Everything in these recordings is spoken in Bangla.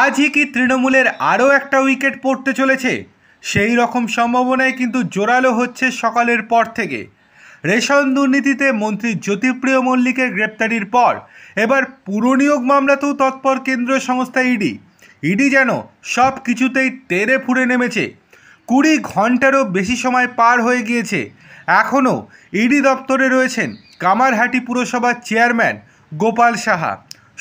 আজই কি তৃণমূলের আরও একটা উইকেট পড়তে চলেছে সেই রকম সম্ভাবনায় কিন্তু জোরালো হচ্ছে সকালের পর থেকে রেশন দুর্নীতিতে মন্ত্রী জ্যোতিপ্রিয় মল্লিকের গ্রেপ্তারির পর এবার পুরনিয়োগ মামলাতেও তৎপর কেন্দ্রীয় সংস্থা ইডি ইডি যেন সব কিছুতেই তেরে ফুরে নেমেছে কুড়ি ঘন্টারও বেশি সময় পার হয়ে গিয়েছে এখনও ইডি দপ্তরে রয়েছেন কামারহাটি পুরসভার চেয়ারম্যান গোপাল সাহা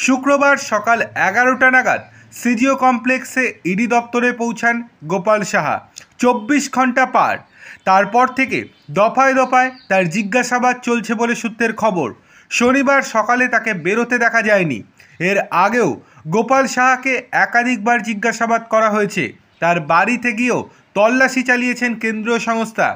শুক্রবার সকাল এগারোটা নাগাদ সিজিও কমপ্লেক্সে ইডি দপ্তরে পৌঁছান গোপাল সাহা চব্বিশ ঘন্টা পার তারপর থেকে দফায় দফায় তার জিজ্ঞাসাবাদ চলছে বলে সূত্রের খবর শনিবার সকালে তাকে বেরোতে দেখা যায়নি এর আগেও গোপাল সাহাকে একাধিকবার জিজ্ঞাসাবাদ করা হয়েছে তার বাড়িতে গিয়েও তল্লাশি চালিয়েছেন কেন্দ্রীয় সংস্থা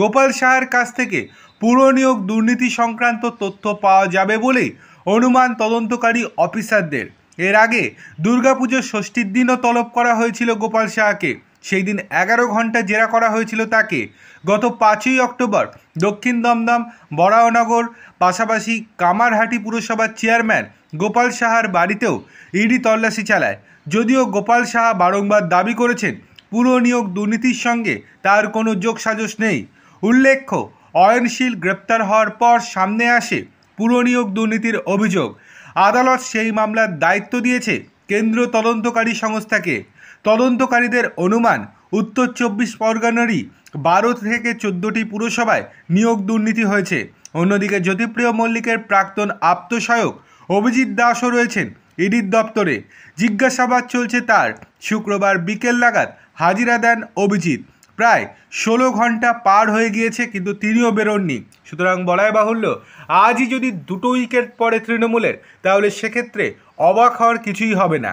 গোপাল সাহার কাছ থেকে পুরনিয়োগ দুর্নীতি সংক্রান্ত তথ্য পাওয়া যাবে বলেই অনুমান তদন্তকারী অফিসারদের এর আগে দুর্গাপুজোর ষষ্ঠীর দিনও তলব করা হয়েছিল গোপাল শাহকে সেই দিন এগারো ঘন্টা জেরা করা হয়েছিল তাকে গত পাঁচই অক্টোবর দক্ষিণ দমদম বরাহনগর পাশাপাশি কামারহাটি পুরসভার চেয়ারম্যান গোপাল সাহার বাড়িতেও ইডি তল্লাশি চালায় যদিও গোপাল সাহা বারংবার দাবি করেছেন নিয়োগ দুর্নীতির সঙ্গে তার কোনো যোগসাজশ নেই উল্লেখ্য অয়নশীল গ্রেপ্তার হওয়ার পর সামনে আসে পুরনিয়োগ দুর্নীতির অভিযোগ আদালত সেই মামলার দায়িত্ব দিয়েছে কেন্দ্র তদন্তকারী সংস্থাকে তদন্তকারীদের অনুমান উত্তর চব্বিশ পরগনারই বারো থেকে চোদ্দোটি পুরসভায় নিয়োগ দুর্নীতি হয়েছে অন্যদিকে জ্যোতিপ্রিয় মল্লিকের প্রাক্তন আপ্তসহায়ক অভিজিৎ দাসও রয়েছেন ইডির দপ্তরে জিজ্ঞাসাবাদ চলছে তার শুক্রবার বিকেল নাগাদ হাজিরা দেন অভিজিৎ প্রায় ষোলো ঘন্টা পার হয়ে গিয়েছে কিন্তু তিনিও বেরোননি সুতরাং বলাই বাহুল্য আজই যদি দুটো উইকেট পড়ে তৃণমূলের তাহলে সেক্ষেত্রে অবাক হওয়ার কিছুই হবে না